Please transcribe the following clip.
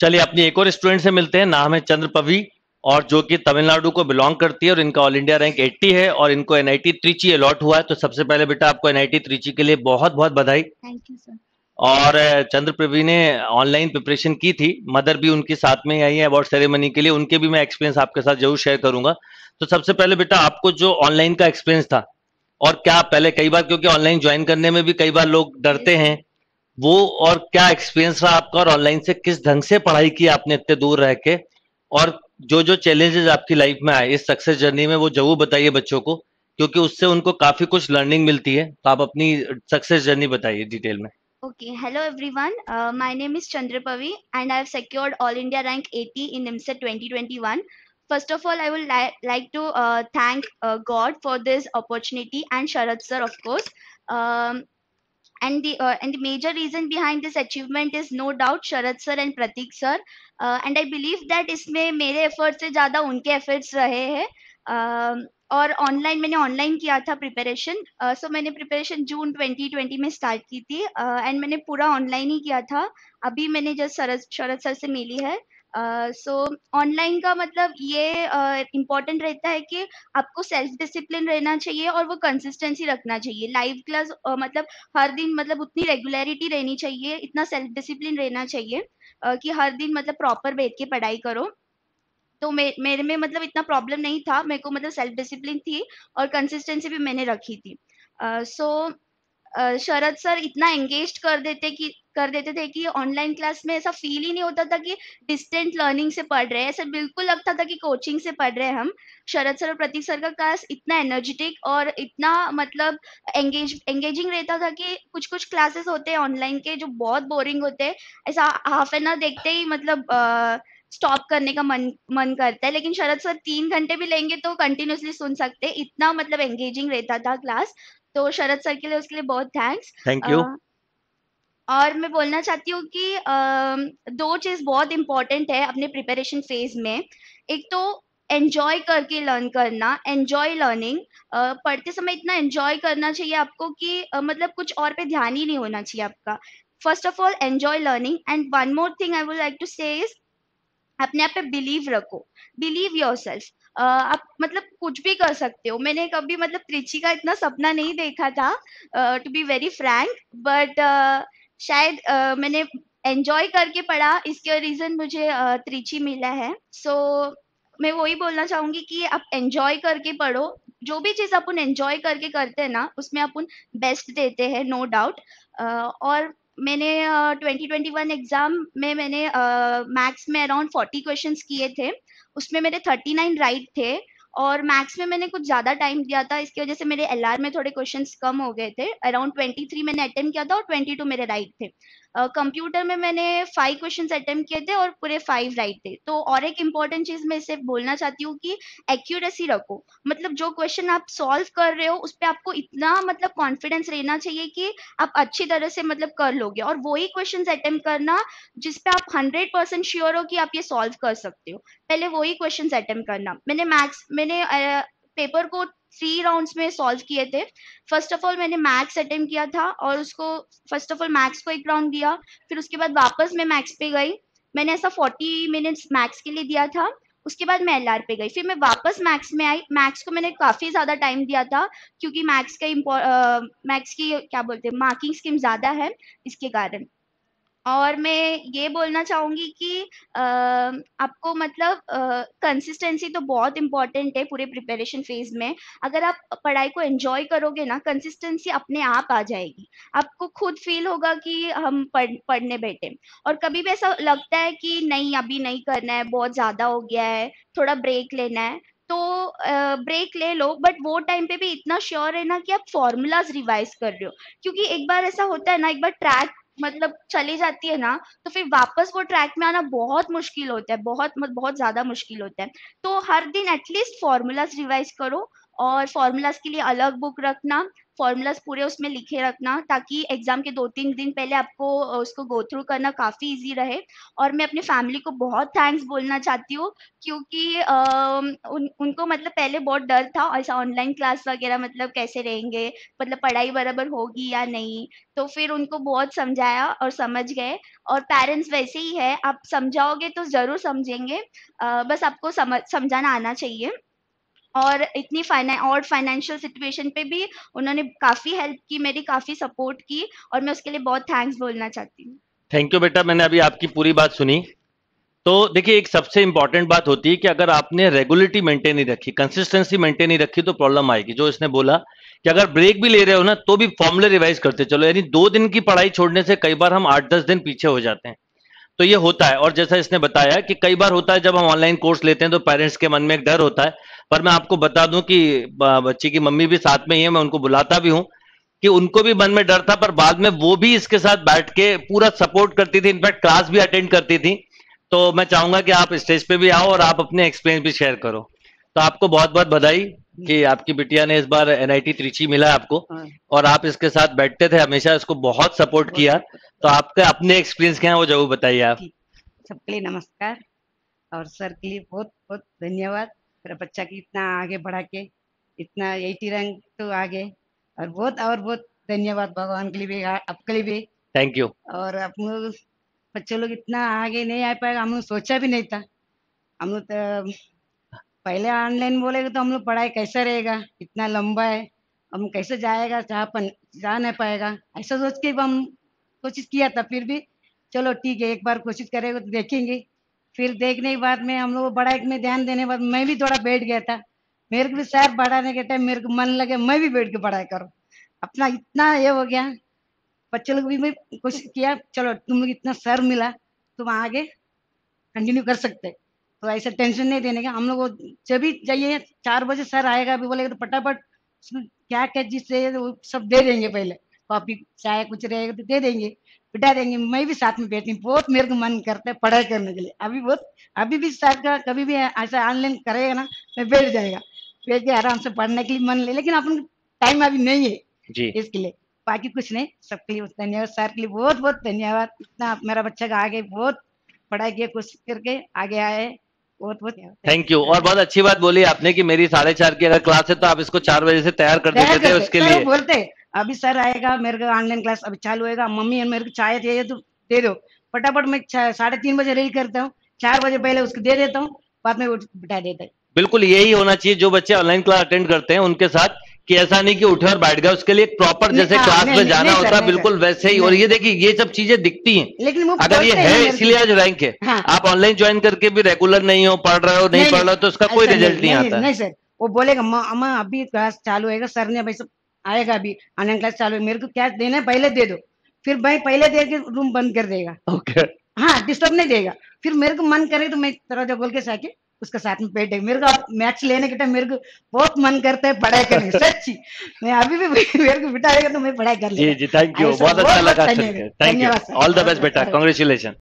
चलिए अपनी एक और स्टूडेंट से मिलते हैं नाम है चंद्र पवी और जो कि तमिलनाडु को बिलोंग करती है और इनका ऑल इंडिया रैंक 80 है और इनको एनआईटी त्रिची अलॉट हुआ है तो सबसे पहले बेटा आपको एनआईटी त्रिची के लिए बहुत बहुत बधाई थैंक यू सर और चंद्र प्रवी ने ऑनलाइन प्रिपरेशन की थी मदर भी उनके साथ में आई है अवार्ड सेरेमनी के लिए उनके भी मैं एक्सपीरियंस आपके साथ जरूर शेयर करूंगा तो सबसे पहले बेटा आपको जो ऑनलाइन का एक्सपीरियंस था और क्या पहले कई बार क्योंकि ऑनलाइन ज्वाइन करने में भी कई बार लोग डरते हैं वो और क्या एक्सपीरियंस रहा आपका और ऑनलाइन से किस ढंग से पढ़ाई की आपने इतने दूर रह के और जो जो चैलेंजेस आपकी लाइफ में आए इस सक्सेस जर्नी में वो जरूर बताइए बच्चों को क्योंकि उससे उनको काफी कुछ लर्निंग मिलती है तो आप अपनी सक्सेस जर्नी बताइए डिटेल में okay hello everyone my name is Chandrapavi and I have secured all India rank 80 in NIMCET 2021 first of all I will like to thank God for this opportunity and Sharad sir of course and the uh, and the major reason behind this achievement is no doubt Sharad sir and Pratik sir uh, and I believe that isme mere efforts se ज़्यादा unke efforts rahe हैं um, और online मैंने online किया था preparation so uh, so मैंने preparation June 2020 में start की थी एंड uh, मैंने पूरा ऑनलाइन ही किया था अभी मैंने जस्ट शरद शरद सर से मिली है uh, so uh, online so, का मतलब ये इम्पोर्टेंट uh, रहता है कि आपको सेल्फ डिसिप्लिन रहना चाहिए और वो कंसिस्टेंसी रखना चाहिए लाइव क्लास uh, मतलब हर दिन मतलब उतनी रेगुलरिटी रहनी चाहिए इतना सेल्फ डिसिप्लिन रहना चाहिए uh, कि हर दिन मतलब प्रॉपर बैठ के पढ़ाई करो तो मे, मेरे में मतलब इतना प्रॉब्लम नहीं था मेरे को मतलब सेल्फ डिसिप्लिन थी और कंसिस्टेंसी भी मैंने रखी थी so uh, so, Sharad sir इतना एंगेज कर देते कि कर देते थे कि ऑनलाइन क्लास में ऐसा फील ही नहीं होता था कि डिस्टेंट लर्निंग से पढ़ रहे हैं ऐसा बिल्कुल लगता था कि कोचिंग से पढ़ रहे हैं हम शरद सर और प्रतीक सर का क्लास इतना एनर्जेटिक और इतना मतलब एंगेज एंगेजिंग रहता था कि कुछ कुछ क्लासेस होते हैं ऑनलाइन के जो बहुत बोरिंग होते हैं ऐसा हाफ एन आवर देखते ही मतलब स्टॉप करने का मन मन करता है लेकिन शरद सर तीन घंटे भी लेंगे तो कंटिन्यूसली सुन सकते इतना मतलब एंगेजिंग रहता था क्लास तो शरद सर के लिए उसके लिए बहुत थैंक्स थैंक यू और मैं बोलना चाहती हूँ कि दो चीज बहुत इंपॉर्टेंट है अपने प्रिपरेशन फेज में एक तो एंजॉय करके लर्न करना एंजॉय लर्निंग पढ़ते समय इतना एंजॉय करना चाहिए आपको कि मतलब कुछ और पे ध्यान ही नहीं होना चाहिए आपका first of all enjoy learning and one more thing I would like to say अपने आप पे बिलीव रखो बिलीव योर सेल्फ आप मतलब कुछ भी कर सकते हो मैंने कभी मतलब त्रिची का इतना सपना नहीं देखा था to be very frank but शायद uh, मैंने एंजॉय करके पढ़ा इसके रीजन मुझे uh, त्रिची मिला है सो so, मैं वही बोलना चाहूंगी कि आप एंजॉय करके पढ़ो जो भी चीज अपन एंजॉय करके करते हैं ना उसमें अपन बेस्ट देते हैं नो डाउट और मैंने ट्वेंटी ट्वेंटी वन एग्जाम में मैंने मैथ्स uh, में अराउंड फोर्टी क्वेश्चन किए थे उसमें मेरे थर्टी नाइन राइट थे और मैथ्स में मैंने कुछ ज्यादा टाइम दिया था इसकी वजह से मेरे एल में थोड़े क्वेश्चन कम हो गए थे अराउंड ट्वेंटी थ्री मैंने अटेम्प्ट किया था और ट्वेंटी टू मेरे राइट थे कंप्यूटर uh, में मैंने फाइव क्वेश्चन अटेम्प्ट किए थे और पूरे फाइव राइट थे तो और एक इम्पॉर्टेंट चीज मैं सिर्फ बोलना चाहती हूँ कि एक्यूरेसी रखो मतलब जो क्वेश्चन आप सॉल्व कर रहे हो उस पर आपको इतना मतलब कॉन्फिडेंस रहना चाहिए कि आप अच्छी तरह से मतलब कर लोगे और वही क्वेश्चन अटेम्प्ट करना जिसपे आप हंड्रेड परसेंट श्योर हो कि आप ये सॉल्व कर सकते हो पहले वही क्वेश्चन अटेम्प्ट करना मैंने मैथ्स मैंने पेपर को थ्री राउंड्स में सॉल्व किए थे फर्स्ट ऑफ ऑल मैंने मैक्स अटेम्प्ट किया था और उसको फर्स्ट ऑफ ऑल मैक्स को एक राउंड दिया फिर उसके बाद वापस मैं मैक्स पे गई मैंने ऐसा फोर्टी मिनट्स मैक्स के लिए दिया था उसके बाद मैं एल पे गई फिर मैं वापस मैक्स में आई मैक्स को मैंने काफ़ी ज़्यादा टाइम दिया था क्योंकि मैक्स का मैक्स की क्या बोलते हैं मार्किंग स्कीम ज़्यादा है इसके कारण और मैं ये बोलना चाहूंगी कि आ, आपको मतलब कंसिस्टेंसी तो बहुत इम्पॉर्टेंट है पूरे प्रिपरेशन फेज में अगर आप पढ़ाई को एंजॉय करोगे ना कंसिस्टेंसी अपने आप आ जाएगी आपको खुद फील होगा कि हम पढ़ पढ़ने बैठे और कभी भी ऐसा लगता है कि नहीं अभी नहीं करना है बहुत ज़्यादा हो गया है थोड़ा ब्रेक लेना है तो ब्रेक uh, ले लो बट वो टाइम पे भी इतना श्योर है ना कि आप फॉर्मूलाज रिवाइज कर रहे हो क्योंकि एक बार ऐसा होता है ना एक बार ट्रैक मतलब चली जाती है ना तो फिर वापस वो ट्रैक में आना बहुत मुश्किल होता है बहुत बहुत ज्यादा मुश्किल होता है तो हर दिन एटलीस्ट फॉर्मूलाज रिवाइज करो और फॉर्मूलाज के लिए अलग बुक रखना फॉर्मूलाज पूरे उसमें लिखे रखना ताकि एग्जाम के दो तीन दिन पहले आपको उसको गो थ्रू करना काफ़ी इजी रहे और मैं अपने फैमिली को बहुत थैंक्स बोलना चाहती हूँ क्योंकि उन, उनको मतलब पहले बहुत डर था ऐसा ऑनलाइन क्लास वगैरह मतलब कैसे रहेंगे मतलब पढ़ाई बराबर होगी या नहीं तो फिर उनको बहुत समझाया और समझ गए और पेरेंट्स वैसे ही है आप समझाओगे तो ज़रूर समझेंगे बस आपको समझ समझाना आना चाहिए और इतनी फाइना और फाइनेंशियल सिचुएशन पे भी उन्होंने काफ़ी हेल्प की मेरी काफ़ी सपोर्ट की और मैं उसके लिए बहुत थैंक्स बोलना चाहती हूँ थैंक यू बेटा मैंने अभी आपकी पूरी बात सुनी तो देखिए एक सबसे इंपॉर्टेंट बात होती है कि अगर आपने रेगुलरिटी मेंटेन नहीं रखी कंसिस्टेंसी मेंटेन नहीं रखी तो प्रॉब्लम आएगी जो इसने बोला कि अगर ब्रेक भी ले रहे हो ना तो भी फॉर्मूले रिवाइज करते चलो यानी दो दिन की पढ़ाई छोड़ने से कई बार हम आठ दस दिन पीछे हो जाते हैं तो ये होता है और जैसा इसने बताया कि कई बार होता है जब हम ऑनलाइन कोर्स लेते हैं तो पेरेंट्स के मन में एक डर होता है पर मैं आपको बता दूं कि बच्ची की मम्मी भी साथ में ही है मैं उनको बुलाता भी हूं कि उनको भी मन में डर था पर बाद में वो भी इसके साथ बैठ के पूरा सपोर्ट करती थी इनफैक्ट क्लास भी अटेंड करती थी तो मैं चाहूंगा कि आप स्टेज पे भी आओ और आप अपने एक्सपीरियंस भी शेयर करो तो आपको बहुत बहुत बधाई कि आपकी बिटिया ने इस बार एनआईटी त्रिची मिला आपको हाँ। और आप इसके साथ बैठते थे हमेशा इसको बहुत सपोर्ट किया तो आपके अपने एक्सपीरियंस क्या है वो जरूर बताइए आप सबके लिए नमस्कार और सर के लिए बहुत बहुत धन्यवाद मेरा बच्चा की इतना आगे बढ़ा के इतना एटी रैंक तो आगे और बहुत और बहुत धन्यवाद भगवान के लिए भी आपके लिए भी थैंक यू और आप लोग बच्चों लोग इतना आगे नहीं आ पाएगा हम लोग सोचा भी नहीं था हम लोग तो पहले ऑनलाइन बोलेगा तो हम लोग पढ़ाई कैसा रहेगा इतना लंबा है हम कैसे जाएगा जहाँ जा नहीं पाएगा ऐसा सोच के हम कोशिश किया था फिर भी चलो ठीक है एक बार कोशिश करेगा तो देखेंगे फिर देखने के बाद में हम लोग बड़ा एक में ध्यान देने के बाद मैं भी थोड़ा बैठ गया था मेरे को भी सर बढ़ाने के टाइम मेरे को मन लगे मैं भी बैठ के पढ़ाई करूँ अपना इतना ये हो गया बच्चे लोग भी मैं कोशिश किया चलो तुम लोग इतना सर मिला तुम आगे कंटिन्यू कर सकते तो ऐसा टेंशन नहीं देने का हम लोग जब भी जाइए चार बजे सर आएगा अभी बोलेगा तो फटाफट उसमें क्या क्या चीज चाहिए वो सब दे देंगे पहले कॉपी चाय कुछ रहेगा तो दे देंगे बिठा देंगे मैं भी साथ में बैठती बहुत मेरे को मन करता है पढ़ाई करने के लिए अभी बहुत अभी भी सर का कभी भी ऐसा ऑनलाइन करेगा ना मैं बैठ जाएगा बैठ के आराम से पढ़ने के लिए मन ले लेकिन अपन टाइम अभी नहीं है जी इसके लिए बाकी कुछ नहीं सबके लिए धन्यवाद सर के लिए बहुत बहुत धन्यवाद इतना मेरा बच्चा का आगे बहुत पढ़ाई किया कोशिश करके आगे आए बहुत बहुत थैंक यू और बहुत अच्छी बात बोली आपने कि मेरी साढ़े चार की अगर क्लास है तो आप इसको चार बजे से तैयार कर देते थे उसके लिए बोलते अभी सर आएगा मेरे को ऑनलाइन क्लास अभी चालू होएगा मम्मी मेरे को चाय चाहिए तो दे दो फटाफट मैं साढ़े तीन बजे रेडी करता हूँ चार बजे पहले उसको दे देता हूँ बाद में बिठा देता है बिल्कुल यही होना चाहिए जो बच्चे ऑनलाइन क्लास अटेंड करते हैं उनके साथ कि ऐसा नहीं कि उठे और बैठ गया उसके लिए प्रॉपर जैसे क्लास हाँ, में जाना नहीं, होता है बिल्कुल वैसे ही और ये देखिए ये सब चीजें दिखती हैं लेकिन अगर ये है इसलिए आज रैंक है हाँ। आप ऑनलाइन ज्वाइन करके भी रेगुलर नहीं हो पढ़ रहे हो नहीं, पढ़ रहे हो तो उसका कोई रिजल्ट नहीं आता नहीं सर वो बोलेगा अभी क्लास चालू होगा सर ने भाई सब आएगा अभी क्लास चालू मेरे को कैश देना है पहले दे दो फिर भाई पहले दे के रूम बंद कर देगा ओके okay. हाँ डिस्टर्ब नहीं देगा फिर मेरे को मन करे तो मैं दरवाजा बोल के साके उसका साथ में बैठे मेरे को मैच लेने के टाइम मेरे को बहुत मन करता है पढ़ाई करने सच्ची मैं अभी भी मेरे को बिठाएगा तो मैं पढ़ाई कर जी जी थैंक यू बहुत अच्छा लगा धन्यवाद ऑल द बेस्ट बेटा कांग्रेचुलेशन